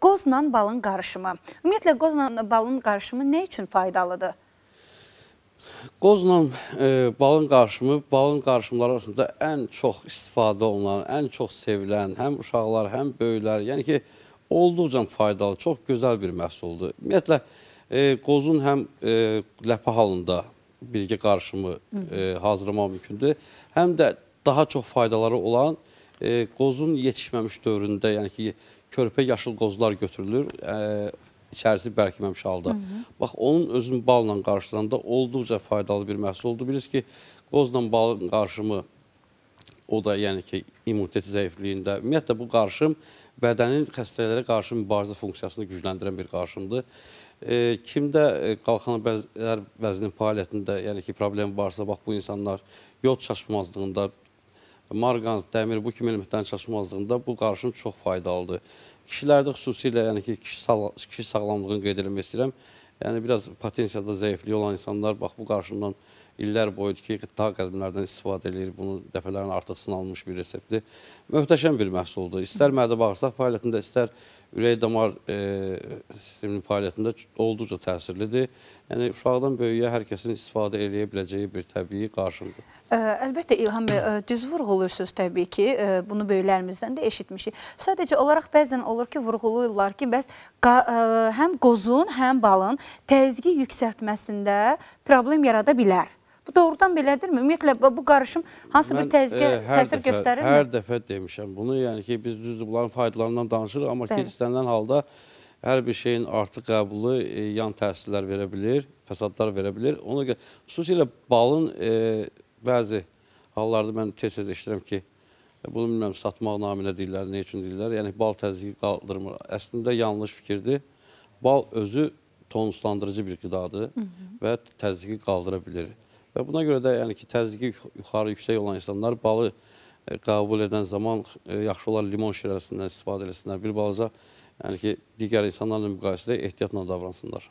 Qozla e, balın qarışımı. Ümumiyyətlə qozla balın qarışımı nə üçün faydalıdır? Qozla e, balın qarışımı, balın qarışımları arasında ən çox istifadə olunan, ən çox sevilən, həm uşaqlar, həm böyüklər, yəni ki, olduqca faydalı, çox gözəl bir məhsuldur. Ümumiyyətlə, e, qozun həm e, ləpə halında bilgi qarışımı e, hazırlamaq mümkündür, həm də daha çox faydaları olan e, e, qozun yetişməmiş dövründə, yəni ki, körpə yaşıl qozlar götürülür, e, içərisi bərkiməmiş halda. Hı -hı. Bax, onun özünü balla qarşılanda olduqca faydalı bir məhsul oldu. Bilirsiniz ki, qozla bağlı qarşımı, o da yəni ki, immunitet zəifliyində, ümumiyyətlə bu qarşım bədənin xəstələrə qarşı mübarizə funksiyasını gücləndirən bir qarşımdır. E, kimdə e, qalxan bəzlər vəzinin fəaliyyətində, yəni ki, problem varsa, bax bu insanlar yod çaşmazlığında, marqans, dəmir bu kimi elementlərin çatışmazlığında bu qarışım çox faydalıdır. Kişilərdə xüsusilə, yəni ki, kişi, sağla kişi sağlamlığını qeyd eləmək istəyirəm. Yəni biraz potensiyada zəifliyi olan insanlar bax bu qarşımdan illər boyudur ki, qida qədimlərdən istifadə edir. Bunu dəfələrlə artıq sınanmış bir reseptdir. Möhtəşəm bir məhsuldur. İstər mədə bağırsaq fəaliyyətində, istər ürək-damar e, sisteminin fəaliyyətində olduqca təsirlidir. Yəni, uşaqdan böyüyə hər kəsin istifadə eləyə biləcəyi bir təbii qarşılıqdır. Ə, e, əlbəttə İlham bəy, e, düz vurğulursunuz təbii ki, ə, e, bunu böyüklərimizdən də eşitmişik. Sadəcə olaraq bəzən olur ki, vurğuluyurlar ki, bəs ə, həm qozun, həm balın təzyiqi yüksəltməsində problem yarada bilər. Bu doğrudan belədirmi? Ümumiyyətlə bu qarışım hansı Mən, bir təzyiqə e, təsir göstərir? Hər dəfə demişəm bunu. Yəni ki, biz düzdür bunların faydalarından danışırıq, amma Bəli. ki, istənilən halda hər bir şeyin artıq qəbulu e, yan təsirlər verə bilir, fəsadlar verə bilir. Ona görə xüsusilə balın e, bəzi hallarda mən tez-tez eşidirəm ki, bunu bilmirəm satmaq naminə deyirlər, nə üçün deyirlər. Yəni bal təzyiqi qaldırmır. Əslində yanlış fikirdir. Bal özü tonuslandırıcı bir qidadır Hı -hı. və təzyiqi qaldıra bilir. Və buna görə də yəni ki, təzyiqi yuxarı yüksək olan insanlar balı e, qəbul edən zaman e, yaxşı olar limon şirəsindən istifadə etsinlər. Bir balaca yəni ki, digər insanlarla müqayisədə ehtiyatla davransınlar.